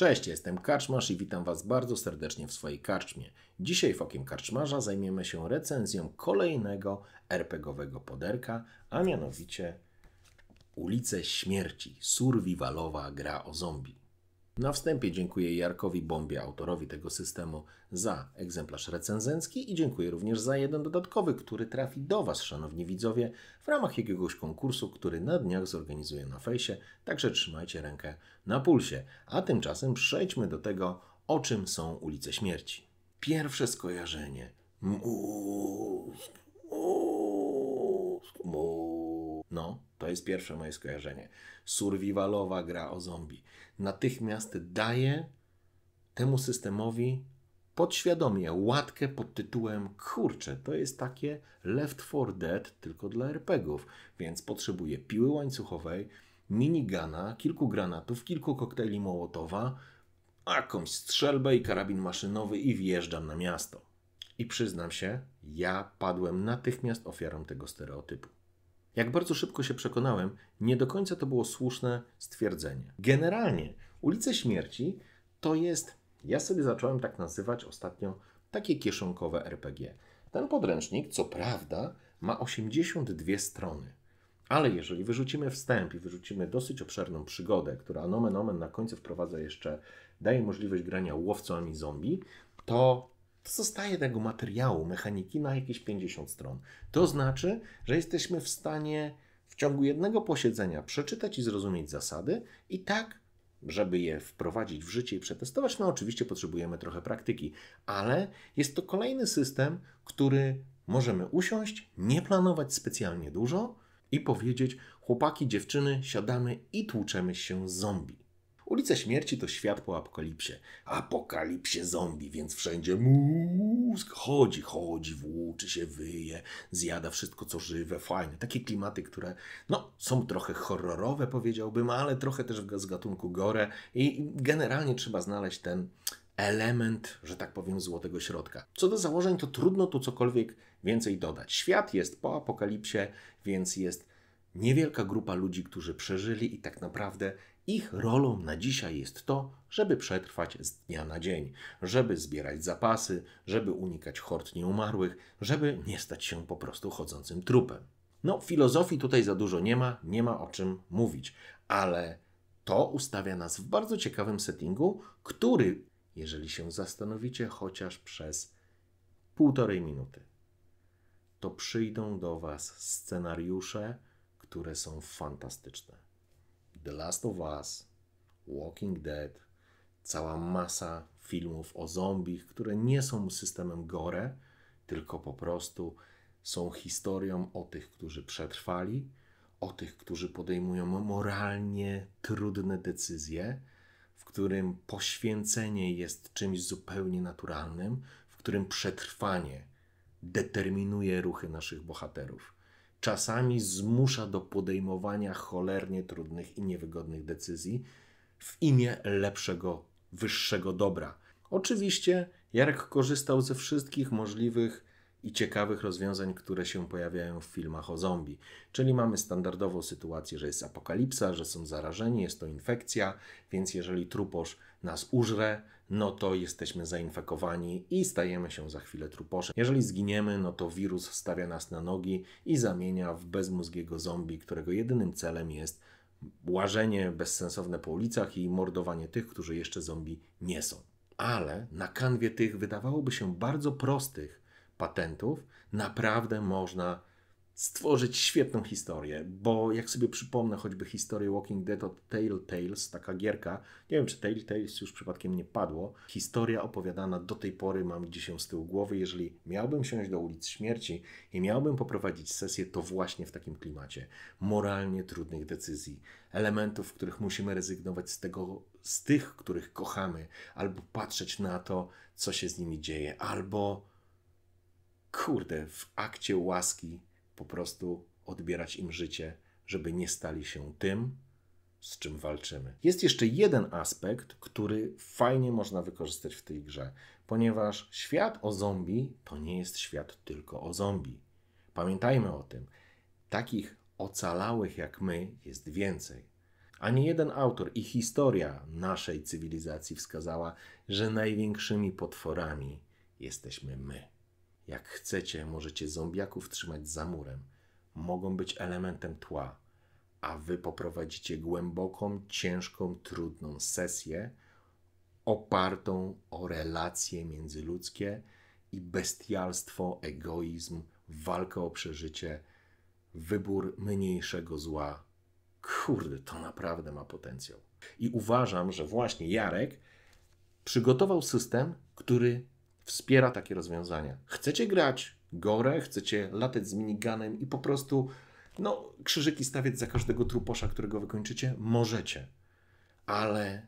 Cześć, jestem Karczmarz i witam Was bardzo serdecznie w swojej karczmie. Dzisiaj w Okiem Karczmarza zajmiemy się recenzją kolejnego RPGowego poderka, a mianowicie Ulice Śmierci, survivalowa gra o zombie. Na wstępie dziękuję Jarkowi Bombie, autorowi tego systemu, za egzemplarz recenzencki i dziękuję również za jeden dodatkowy, który trafi do Was, szanowni widzowie, w ramach jakiegoś konkursu, który na dniach zorganizuję na fejsie, także trzymajcie rękę na pulsie. A tymczasem przejdźmy do tego, o czym są ulice śmierci. Pierwsze skojarzenie. Mózg, mózg, mózg. No, to jest pierwsze moje skojarzenie. Survivalowa gra o zombie. Natychmiast daje temu systemowi podświadomie łatkę pod tytułem kurczę, to jest takie Left 4 Dead tylko dla RPGów, więc potrzebuje piły łańcuchowej, minigana, kilku granatów, kilku koktajli Mołotowa, jakąś strzelbę i karabin maszynowy i wjeżdżam na miasto. I przyznam się, ja padłem natychmiast ofiarą tego stereotypu. Jak bardzo szybko się przekonałem, nie do końca to było słuszne stwierdzenie. Generalnie ulice śmierci to jest, ja sobie zacząłem tak nazywać ostatnio, takie kieszonkowe RPG. Ten podręcznik, co prawda, ma 82 strony. Ale jeżeli wyrzucimy wstęp i wyrzucimy dosyć obszerną przygodę, która nomen omen na końcu wprowadza jeszcze, daje możliwość grania łowcami zombie, to to zostaje tego materiału mechaniki na jakieś 50 stron. To znaczy, że jesteśmy w stanie w ciągu jednego posiedzenia przeczytać i zrozumieć zasady i tak, żeby je wprowadzić w życie i przetestować, no oczywiście potrzebujemy trochę praktyki, ale jest to kolejny system, który możemy usiąść, nie planować specjalnie dużo i powiedzieć: chłopaki, dziewczyny, siadamy i tłuczemy się zombie. Ulica Śmierci to świat po apokalipsie. Apokalipsie zombie, więc wszędzie mózg chodzi, chodzi, włóczy się, wyje, zjada wszystko co żywe, fajne. Takie klimaty, które no, są trochę horrorowe powiedziałbym, ale trochę też z gatunku gore i generalnie trzeba znaleźć ten element, że tak powiem, złotego środka. Co do założeń, to trudno tu cokolwiek więcej dodać. Świat jest po apokalipsie, więc jest niewielka grupa ludzi, którzy przeżyli i tak naprawdę ich rolą na dzisiaj jest to, żeby przetrwać z dnia na dzień, żeby zbierać zapasy, żeby unikać hord nieumarłych, żeby nie stać się po prostu chodzącym trupem. No, filozofii tutaj za dużo nie ma, nie ma o czym mówić, ale to ustawia nas w bardzo ciekawym settingu, który, jeżeli się zastanowicie chociaż przez półtorej minuty, to przyjdą do Was scenariusze, które są fantastyczne. The Last of Us, Walking Dead, cała masa filmów o zombich, które nie są systemem gore, tylko po prostu są historią o tych, którzy przetrwali, o tych, którzy podejmują moralnie trudne decyzje, w którym poświęcenie jest czymś zupełnie naturalnym, w którym przetrwanie determinuje ruchy naszych bohaterów czasami zmusza do podejmowania cholernie trudnych i niewygodnych decyzji w imię lepszego, wyższego dobra. Oczywiście Jarek korzystał ze wszystkich możliwych i ciekawych rozwiązań, które się pojawiają w filmach o zombie. Czyli mamy standardową sytuację, że jest apokalipsa, że są zarażeni, jest to infekcja, więc jeżeli truposz nas użre, no to jesteśmy zainfekowani i stajemy się za chwilę truposzem. Jeżeli zginiemy, no to wirus stawia nas na nogi i zamienia w bezmózgiego zombie, którego jedynym celem jest łażenie bezsensowne po ulicach i mordowanie tych, którzy jeszcze zombie nie są. Ale na kanwie tych wydawałoby się bardzo prostych, patentów, naprawdę można stworzyć świetną historię, bo jak sobie przypomnę choćby historię Walking Dead od Tales, taka gierka, nie wiem czy Tales już przypadkiem nie padło, historia opowiadana do tej pory mam gdzieś ją z tyłu głowy, jeżeli miałbym siąść do ulic śmierci i miałbym poprowadzić sesję, to właśnie w takim klimacie, moralnie trudnych decyzji, elementów, w których musimy rezygnować z tego, z tych, których kochamy, albo patrzeć na to, co się z nimi dzieje, albo kurde, w akcie łaski po prostu odbierać im życie, żeby nie stali się tym, z czym walczymy. Jest jeszcze jeden aspekt, który fajnie można wykorzystać w tej grze, ponieważ świat o zombie to nie jest świat tylko o zombie. Pamiętajmy o tym. Takich ocalałych jak my jest więcej. Ani jeden autor i historia naszej cywilizacji wskazała, że największymi potworami jesteśmy my. Jak chcecie, możecie zombiaków trzymać za murem. Mogą być elementem tła, a wy poprowadzicie głęboką, ciężką, trudną sesję opartą o relacje międzyludzkie i bestialstwo, egoizm, walkę o przeżycie, wybór mniejszego zła. Kurde, to naprawdę ma potencjał. I uważam, że właśnie Jarek przygotował system, który wspiera takie rozwiązania. Chcecie grać gore, chcecie latać z miniganem i po prostu no, krzyżyki stawiać za każdego truposza, którego wykończycie? Możecie. Ale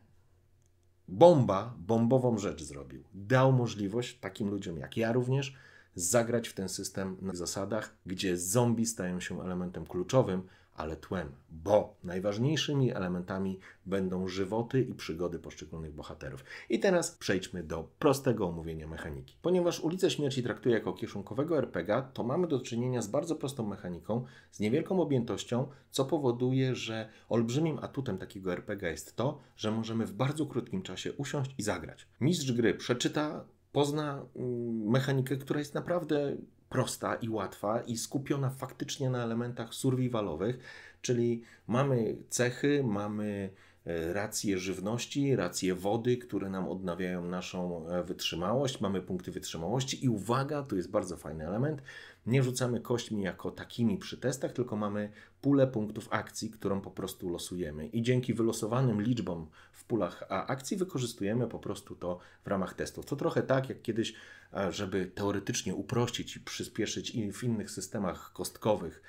bomba bombową rzecz zrobił. Dał możliwość takim ludziom jak ja również zagrać w ten system na zasadach, gdzie zombie stają się elementem kluczowym ale tłem, bo najważniejszymi elementami będą żywoty i przygody poszczególnych bohaterów. I teraz przejdźmy do prostego omówienia mechaniki. Ponieważ ulicę śmierci traktuje jako kieszonkowego RPG, to mamy do czynienia z bardzo prostą mechaniką, z niewielką objętością, co powoduje, że olbrzymim atutem takiego RPG jest to, że możemy w bardzo krótkim czasie usiąść i zagrać. Mistrz gry przeczyta pozna mm, mechanikę, która jest naprawdę prosta i łatwa i skupiona faktycznie na elementach survivalowych, czyli mamy cechy, mamy E, racje żywności, racje wody, które nam odnawiają naszą e, wytrzymałość, mamy punkty wytrzymałości i uwaga, tu jest bardzo fajny element, nie rzucamy kośćmi jako takimi przy testach, tylko mamy pulę punktów akcji, którą po prostu losujemy i dzięki wylosowanym liczbom w pulach akcji wykorzystujemy po prostu to w ramach testów. To trochę tak jak kiedyś, e, żeby teoretycznie uprościć i przyspieszyć i w innych systemach kostkowych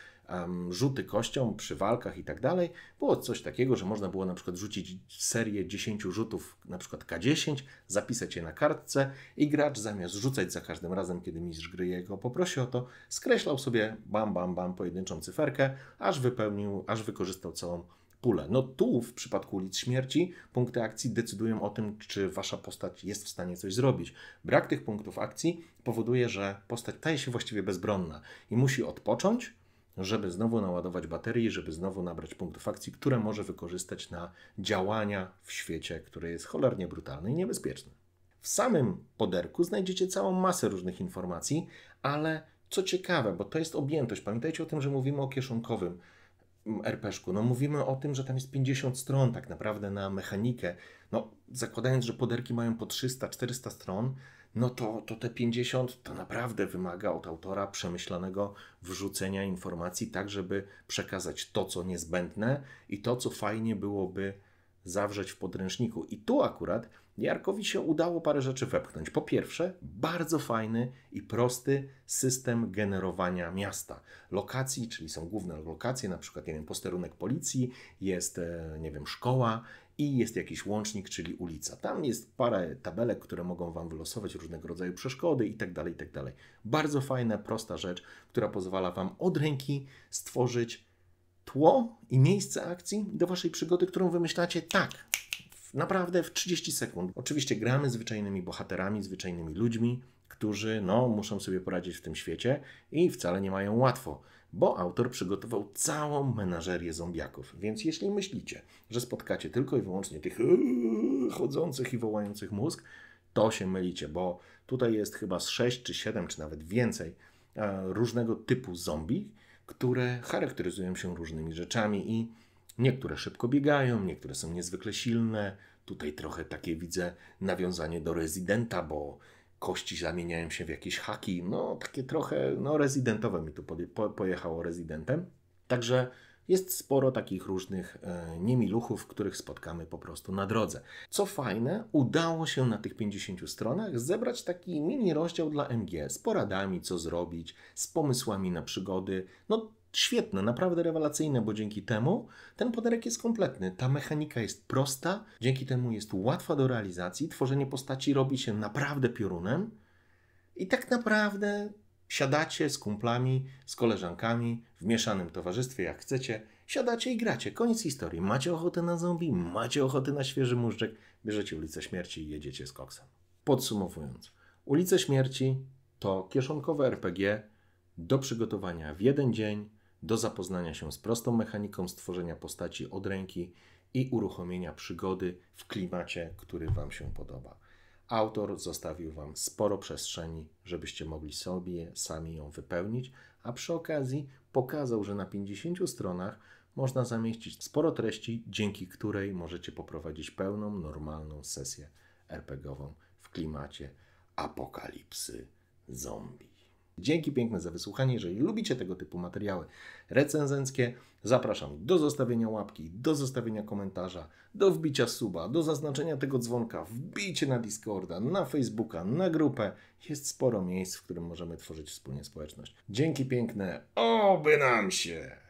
rzuty kością przy walkach i tak dalej, było coś takiego, że można było na przykład rzucić serię 10 rzutów, na przykład K10, zapisać je na kartce i gracz zamiast rzucać za każdym razem, kiedy mistrz gry jego poprosi o to, skreślał sobie bam, bam, bam pojedynczą cyferkę, aż wypełnił, aż wykorzystał całą pulę. No tu w przypadku ulic śmierci punkty akcji decydują o tym, czy wasza postać jest w stanie coś zrobić. Brak tych punktów akcji powoduje, że postać staje się właściwie bezbronna i musi odpocząć, żeby znowu naładować baterii, żeby znowu nabrać punktów akcji, które może wykorzystać na działania w świecie, który jest cholernie brutalny i niebezpieczny. W samym poderku znajdziecie całą masę różnych informacji, ale co ciekawe, bo to jest objętość, pamiętajcie o tym, że mówimy o kieszonkowym RPG-ku. No mówimy o tym, że tam jest 50 stron tak naprawdę na mechanikę. No zakładając, że poderki mają po 300-400 stron, no to, to te 50 to naprawdę wymaga od autora przemyślanego wrzucenia informacji, tak żeby przekazać to, co niezbędne i to, co fajnie byłoby zawrzeć w podręczniku. I tu akurat Jarkowi się udało parę rzeczy wepchnąć. Po pierwsze, bardzo fajny i prosty system generowania miasta. Lokacji, czyli są główne lokacje, na przykład, nie wiem, posterunek policji, jest, e, nie wiem, szkoła, i jest jakiś łącznik, czyli ulica. Tam jest parę tabelek, które mogą Wam wylosować różnego rodzaju przeszkody itd., tak itd. Tak Bardzo fajna, prosta rzecz, która pozwala Wam od ręki stworzyć tło i miejsce akcji do Waszej przygody, którą wymyślacie tak, naprawdę w 30 sekund. Oczywiście gramy zwyczajnymi bohaterami, zwyczajnymi ludźmi, którzy no, muszą sobie poradzić w tym świecie i wcale nie mają łatwo bo autor przygotował całą menażerię zombiaków. Więc jeśli myślicie, że spotkacie tylko i wyłącznie tych yy, chodzących i wołających mózg, to się mylicie, bo tutaj jest chyba z 6 czy 7, czy nawet więcej e, różnego typu zombie, które charakteryzują się różnymi rzeczami i niektóre szybko biegają, niektóre są niezwykle silne. Tutaj trochę takie widzę nawiązanie do rezydenta, bo kości zamieniają się w jakieś haki, no takie trochę, no rezydentowe mi tu pojechało rezydentem. Także jest sporo takich różnych e, niemiluchów, których spotkamy po prostu na drodze. Co fajne, udało się na tych 50 stronach zebrać taki mini rozdział dla MG z poradami, co zrobić, z pomysłami na przygody. No świetne, naprawdę rewelacyjne, bo dzięki temu ten podarek jest kompletny. Ta mechanika jest prosta, dzięki temu jest łatwa do realizacji, tworzenie postaci robi się naprawdę piorunem i tak naprawdę siadacie z kumplami, z koleżankami, w mieszanym towarzystwie, jak chcecie, siadacie i gracie. Koniec historii. Macie ochotę na zombie, macie ochotę na świeży muszczek, bierzecie ulicę śmierci i jedziecie z koksem. Podsumowując, ulice śmierci to kieszonkowe RPG do przygotowania w jeden dzień do zapoznania się z prostą mechaniką stworzenia postaci od ręki i uruchomienia przygody w klimacie, który Wam się podoba. Autor zostawił Wam sporo przestrzeni, żebyście mogli sobie sami ją wypełnić, a przy okazji pokazał, że na 50 stronach można zamieścić sporo treści, dzięki której możecie poprowadzić pełną, normalną sesję RPGową w klimacie apokalipsy zombie. Dzięki piękne za wysłuchanie. Jeżeli lubicie tego typu materiały recenzenckie, zapraszam do zostawienia łapki, do zostawienia komentarza, do wbicia suba, do zaznaczenia tego dzwonka. Wbijcie na Discorda, na Facebooka, na grupę. Jest sporo miejsc, w którym możemy tworzyć wspólnie społeczność. Dzięki piękne. Oby nam się!